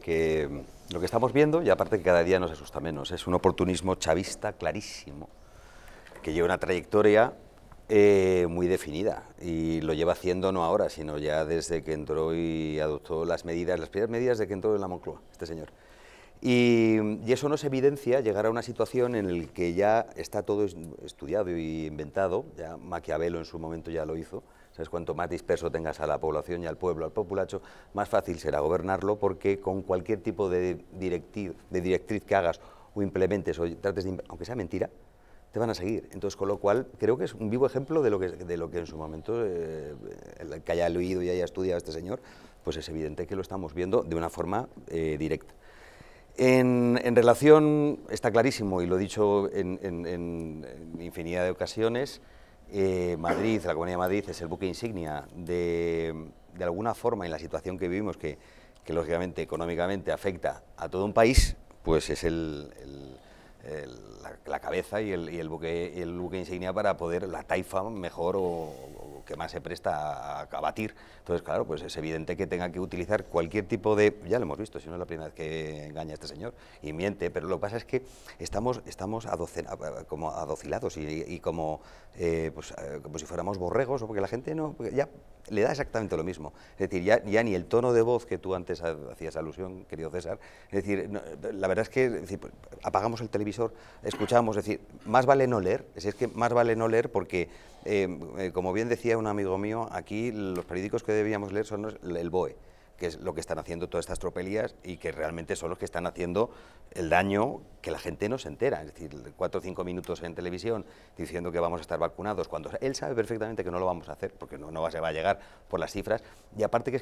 que mm, lo que estamos viendo, y aparte que cada día nos asusta menos, es un oportunismo chavista clarísimo, que lleva una trayectoria eh, muy definida y lo lleva haciendo no ahora, sino ya desde que entró y adoptó las medidas, las primeras medidas de que entró en la Moncloa, este señor. Y, mm, y eso nos evidencia llegar a una situación en la que ya está todo estudiado y inventado, ya Maquiavelo en su momento ya lo hizo, cuanto más disperso tengas a la población y al pueblo, al populacho, más fácil será gobernarlo porque con cualquier tipo de, de directriz que hagas o implementes o trates de, aunque sea mentira, te van a seguir. Entonces, con lo cual, creo que es un vivo ejemplo de lo que, de lo que en su momento, eh, el que haya leído y haya estudiado este señor, pues es evidente que lo estamos viendo de una forma eh, directa. En, relación, está clarísimo, y lo he dicho en infinidad de ocasiones, eh, Madrid, la Comunidad de Madrid es el buque insignia de, alguna forma en la situación que vivimos, que, lógicamente económicamente afecta a todo un país, pues es el, la, cabeza y el, buque, el buque insignia para poder, la taifa mejor o que más se presta a, abatir, Entonces, claro, pues es evidente que tenga que utilizar cualquier tipo de... Ya lo hemos visto, si no es la primera vez que engaña este señor y miente, pero lo que pasa es que estamos, estamos como adocilados y, como, eh, pues, eh, como si fuéramos borregos, porque la gente no, ya le da exactamente lo mismo. Es decir, ya, ya ni el tono de voz que tú antes hacías alusión, querido César, es decir, la verdad es que pues, apagamos el televisor, escuchamos, es decir, más vale no leer, es que más vale no leer porque, eh, como bien decía un amigo mío, aquí los periódicos que debíamos leer son el BOE, que es lo que están haciendo todas estas tropelías y que realmente son los que están haciendo el daño que la gente no se entera. Es decir, cuatro o cinco minutos en televisión diciendo que vamos a estar vacunados, cuando él sabe perfectamente que no lo vamos a hacer, porque no, no se va a llegar por las cifras, y aparte que